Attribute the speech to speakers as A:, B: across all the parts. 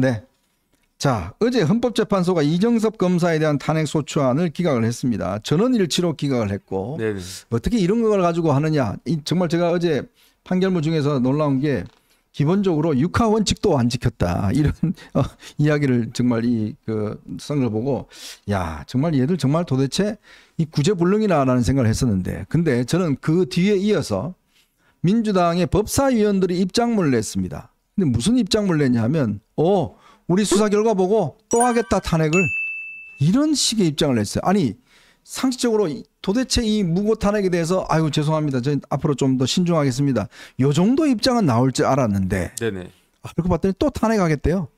A: 네. 자, 어제 헌법재판소가 이정섭 검사에 대한 탄핵 소추안을 기각을 했습니다. 저는 일치로 기각을 했고 네네. 네. 어떻게 이런 걸 가지고 하느냐? 이, 정말 제가 어제 판결문 중에서 놀라운 게 기본적으로 육하 원칙도 안 지켰다 이런 어, 이야기를 정말 이그 쓴을 보고 야 정말 얘들 정말 도대체 이 구제불능이나라는 생각을 했었는데 근데 저는 그 뒤에 이어서 민주당의 법사위원들이 입장문을 냈습니다. 근데 무슨 입장을 내냐면 어 우리 수사 결과 보고 또 하겠다 탄핵을 이런 식의 입장을 냈어요. 아니 상식적으로 도대체 이 무고 탄핵에 대해서 아유 죄송합니다. 저 앞으로 좀 더 신중하겠습니다. 요 정도 입장은 나올 줄 알았는데. 네네. 알고 아, 봤더니 또 탄핵하겠대요.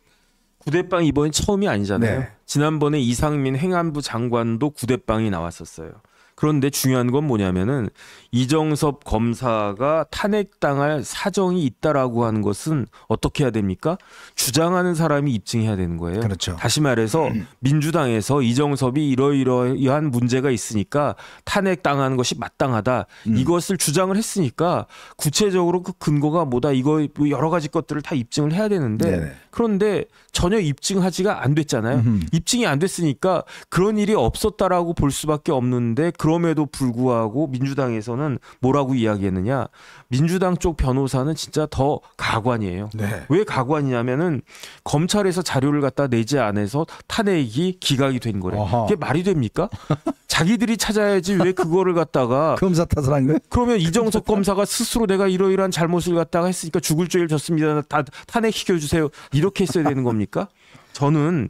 B: 구대빵 이번이 처음이 아니잖아요. 네. 지난번에 이상민 행안부 장관도 구대빵이 나왔었어요. 그런데 중요한 건 뭐냐면은 이정섭 검사가 탄핵당할 사정이 있다라고 하는 것은 어떻게 해야 됩니까? 주장하는 사람이 입증해야 되는 거예요. 그렇죠. 다시 말해서 민주당에서 이정섭이 이러이러한 문제가 있으니까 탄핵당하는 것이 마땅하다. 음. 이것을 주장을 했으니까 구체적으로 그 근거가 뭐다 이거 뭐 여러 가지 것들을 다 입증을 해야 되는데 네네. 그런데 전혀 입증하지가 안 됐잖아요. 음흠. 입증이 안 됐으니까 그런 일이 없었다라고 볼 수밖에 없는데 그럼에도 불구하고 민주당에서는 뭐라고 이야기했느냐. 민주당 쪽 변호사는 진짜 더 가관이에요. 네. 왜 가관이냐면은 검찰에서 자료를 갖다 내지 않아서 탄핵이 기각이 된 거래. 어 이게 말이 됩니까? 자기들이 찾아야지 왜 그거를 갖다가 검사 탓을 한 거예요? 그러면 이정석 검사가 스스로 내가 이러이러한 잘못을 갖다가 했으니까 죽을 죄를 졌습니다 탄핵시켜 주세요. 이렇게 했어야 되는 겁니까? 저는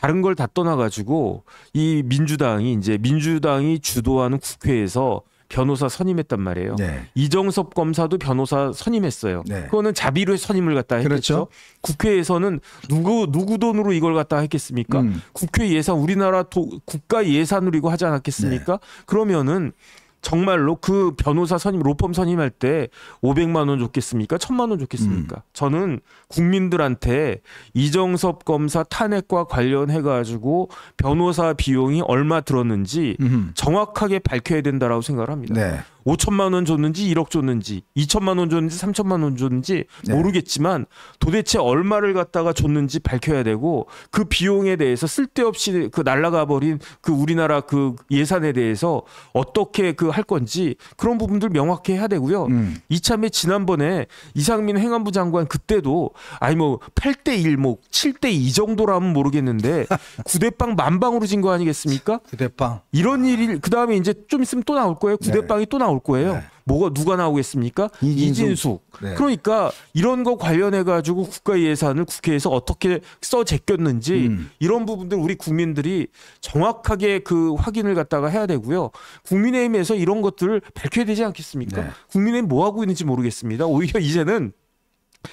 B: 다른 걸 다 떠나가지고 이 민주당이 이제 민주당이 주도하는 국회에서 변호사 선임했단 말이에요. 네. 이정섭 검사도 변호사 선임했어요. 네. 그거는 자비로 선임을 갖다 했겠죠. 그렇죠. 국회에서는 누구 누구 돈으로 이걸 갖다 했겠습니까? 음. 국회 예산 우리나라 도, 국가 예산으로 이거 하지 않았겠습니까? 네. 그러면은 정말로 그 변호사 선임 로펌 선임할 때 500만 원 좋겠습니까? 1000만 원 좋겠습니까? 음. 저는 국민들한테 이정섭 검사 탄핵과 관련해 가지고 변호사 비용이 얼마 들었는지 음. 정확하게 밝혀야 된다라고 생각을 합니다. 네. 5천만 원 줬는지 1억 줬는지 2천만 원 줬는지 3천만 원 줬는지 네. 모르겠지만 도대체 얼마를 갖다가 줬는지 밝혀야 되고 그 비용에 대해서 쓸데없이 그 날라가 버린 그 우리나라 그 예산에 대해서 어떻게 그 할 건지 그런 부분들 명확히 해야 되고요. 음. 이참에 지난번에 이상민 행안부 장관 그때도 아니 뭐 8대 1, 뭐 7대 2 정도라면 모르겠는데 구대빵 만방으로 진 거 아니겠습니까? 9대빵. 이런 일이 그다음에 이제 좀 있으면 또 나올 거예요. 구대빵이 네. 또 나올 나올 거예요. 네. 뭐가 누가 나오겠습니까?
A: 이진 이진수. 네.
B: 그러니까 이런 거 관련해 가지고 국가 예산을 국회에서 어떻게 써 제꼈는지 음. 이런 부분들 우리 국민들이 정확하게 그 확인을 갖다가 해야 되고요. 국민의힘에서 이런 것들을 밝혀야 되지 않겠습니까? 네. 국민의힘 뭐 하고 있는지 모르겠습니다. 오히려 이제는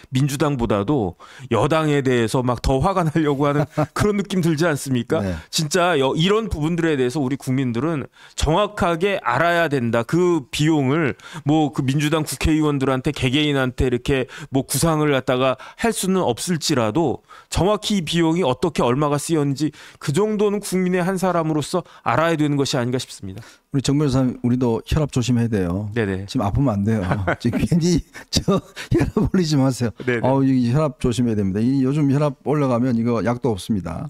B: 민주당보다도 여당에 대해서 막 더 화가 나려고 하는 그런 느낌 들지 않습니까? 네. 진짜 여, 이런 부분들에 대해서 우리 국민들은 정확하게 알아야 된다. 그 비용을 뭐 그 민주당 국회의원들한테 개개인한테 이렇게 뭐 구상을 갖다가 할 수는 없을지라도 정확히 이 비용이 어떻게 얼마가 쓰였는지 그 정도는 국민의 한 사람으로서 알아야 되는 것이
A: 아닌가 싶습니다. 우리 정 변호사님 우리도 혈압 조심해야 돼요. 네네. 지금 아프면 안 돼요. 지금 괜히 저 혈압 올리지 마세요. 네네. 아우 이 혈압 조심해야 됩니다. 이 요즘 혈압 올라가면 이거 약도 없습니다.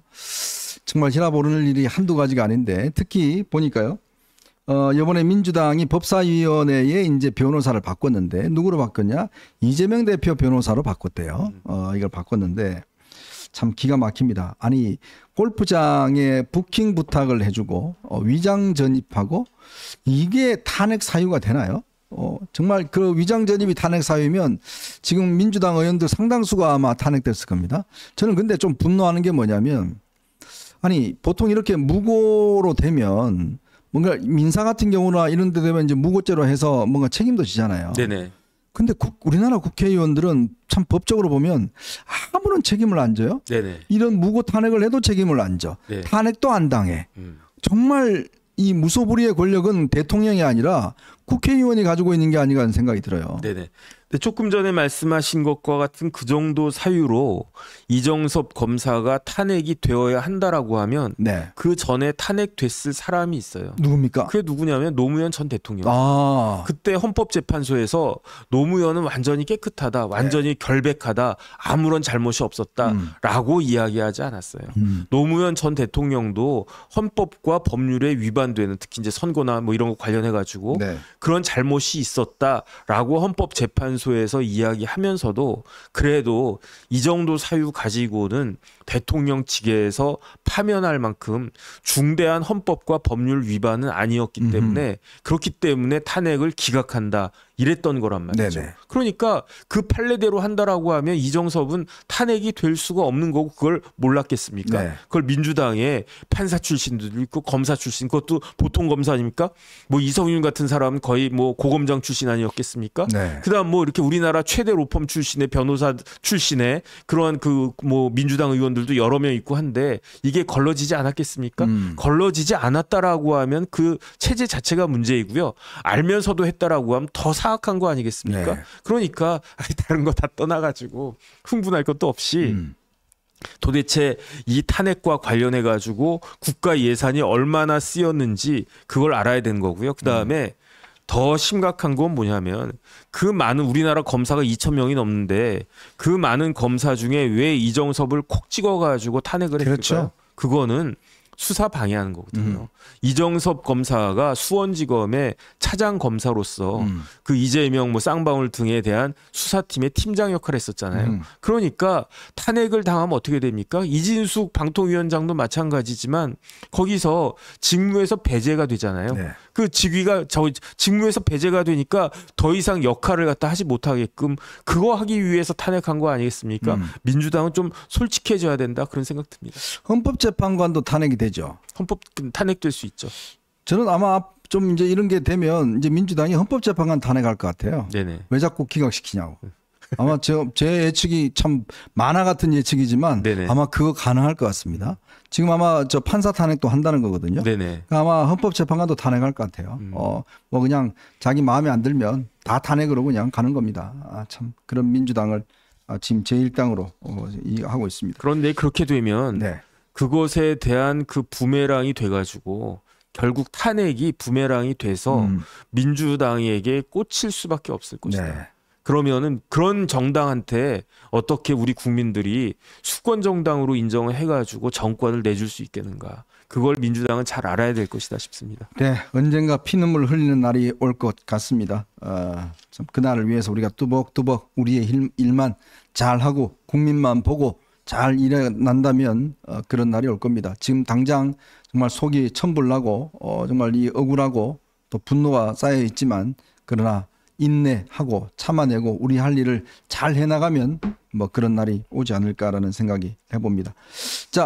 A: 정말 혈압 오르는 일이 한두 가지가 아닌데 특히 보니까요. 어, 이번에 민주당이 법사위원회에 이제 변호사를 바꿨는데 누구로 바꿨냐? 이재명 대표 변호사로 바꿨대요. 음. 어, 이걸 바꿨는데 참 기가 막힙니다. 아니 골프장에 부킹 부탁을 해주고 어, 위장 전입하고 이게 탄핵 사유가 되나요? 어, 정말 그 위장 전입이 탄핵 사유면 지금 민주당 의원들 상당수가 아마 탄핵됐을 겁니다. 저는 근데 좀 분노하는 게 뭐냐면 아니 보통 이렇게 무고로 되면 뭔가 민사 같은 경우나 이런 데 되면 이제 무고죄로 해서 뭔가 책임도 지잖아요. 네네. 근데 국, 우리나라 국회의원들은 참 법적으로 보면 아무런 책임을 안 져요. 네네. 이런 무고 탄핵을 해도 책임을 안 져. 네. 탄핵도 안 당해. 음. 정말 이 무소불위의 권력은 대통령이 아니라 국회의원이 가지고 있는 게 아닌가 하는 생각이 들어요.
B: 네네. 근데 조금 전에 말씀하신 것과 같은 그 정도 사유로 이정섭 검사가 탄핵이 되어야 한다라고 하면 네. 그 전에 탄핵됐을 사람이 있어요. 누굽니까? 그게 누구냐면 노무현 전 대통령.
A: 아.
B: 그때 헌법재판소에서 노무현은 완전히 깨끗하다, 완전히 네. 결백하다, 아무런 잘못이 없었다라고 음. 이야기하지 않았어요. 음. 노무현 전 대통령도 헌법과 법률에 위반되는 특히 이제 선거나 뭐 이런 거 관련해 가지고 네. 그런 잘못이 있었다라고 헌법재판 보소에서 이야기하면서도 그래도 이 정도 사유 가지고는 대통령 측에서 파면할 만큼 중대한 헌법과 법률 위반은 아니었기 때문에 그렇기 때문에 탄핵을 기각한다 이랬던 거란 말이죠. 네네. 그러니까 그 판례대로 한다라고 하면 이정섭은 탄핵이 될 수가 없는 거고 그걸 몰랐겠습니까? 네. 그걸 민주당의 판사 출신도 있고 검사 출신 그것도 보통 검사아닙니까뭐 이성윤 같은 사람은 거의 뭐 고검장 출신 아니었겠습니까? 네. 그다음 뭐 이렇게 우리나라 최대 로펌 출신의 변호사 출신의 그러한 그 뭐 민주당 의원들도 여러 명 있고 한데 이게 걸러지지 않았겠습니까? 음. 걸러지지 않았다라고 하면 그 체제 자체가 문제이고요. 알면서도 했다라고 하면 더 사악한 거 아니겠습니까? 네. 그러니까 다른 거 다 떠나가지고 흥분할 것도 없이 음. 도대체 이 탄핵과 관련해 가지고 국가 예산이 얼마나 쓰였는지 그걸 알아야 되는 거고요. 그 다음에 음. 더 심각한 건 뭐냐면 그 많은 우리나라 검사가 2천 명이 넘는데 그 많은 검사 중에 왜 이정섭을 콕 찍어 가지고 탄핵을 그죠 했을까요? 그렇죠. 그거는 수사 방해하는 거거든요. 음. 이정섭 검사가 수원지검의 차장 검사로서 음. 그 이재명 뭐 쌍방울 등에 대한 수사팀의 팀장 역할을 했었잖아요. 음. 그러니까 탄핵을 당하면 어떻게 됩니까? 이진숙 방통위원장도 마찬가지지만 거기서 직무에서 배제가 되잖아요. 네. 그 직위가 저 직무에서 배제가 되니까 더 이상 역할을 갖다 하지 못하게끔 그거 하기 위해서 탄핵한 거 아니겠습니까? 음. 민주당은 좀 솔직해져야 된다 그런 생각 듭니다. 헌법재판관도 탄핵이 되죠. 헌법 탄핵될 수 있죠.
A: 저는 아마 좀 이제 이런 게 되면 이제 민주당이 헌법재판관 탄핵할 것 같아요. 네네. 왜 자꾸 기각시키냐고. 음. 아마 제, 제 예측이 참 만화 같은 예측이지만 네네. 아마 그거 가능할 것 같습니다. 지금 아마 저 판사 탄핵도 한다는 거거든요. 그러 그러니까 아마 헌법재판관도 탄핵할 것 같아요. 음. 어, 뭐 그냥 자기 마음에 안 들면 다 탄핵으로 그냥 가는 겁니다. 아, 참 그런 민주당을 아, 지금 제1당으로 어, 하고 있습니다. 그런데
B: 그렇게 되면 네. 그것에 대한 그 부메랑이 돼가지고 결국 탄핵이 부메랑이 돼서 음. 민주당에게 꽂힐 수밖에 없을 것이다. 네. 그러면은 그런 정당한테 어떻게 우리 국민들이 수권 정당으로 인정을 해가지고 정권을 내줄 수 있겠는가? 그걸 민주당은 잘 알아야 될 것이다 싶습니다.
A: 네, 언젠가 피눈물 흘리는 날이 올 것 같습니다. 어, 그날을 위해서 우리가 뚜벅뚜벅 우리의 일, 만 잘하고 국민만 보고 잘 일어난다면 어, 그런 날이 올 겁니다. 지금 당장 정말 속이 천불나고 어, 정말 이 억울하고 또 분노가 쌓여 있지만 그러나 인내하고 참아내고 우리 할 일을 잘 해나가면 뭐 그런 날이 오지 않을까라는 생각이 해봅니다. 자,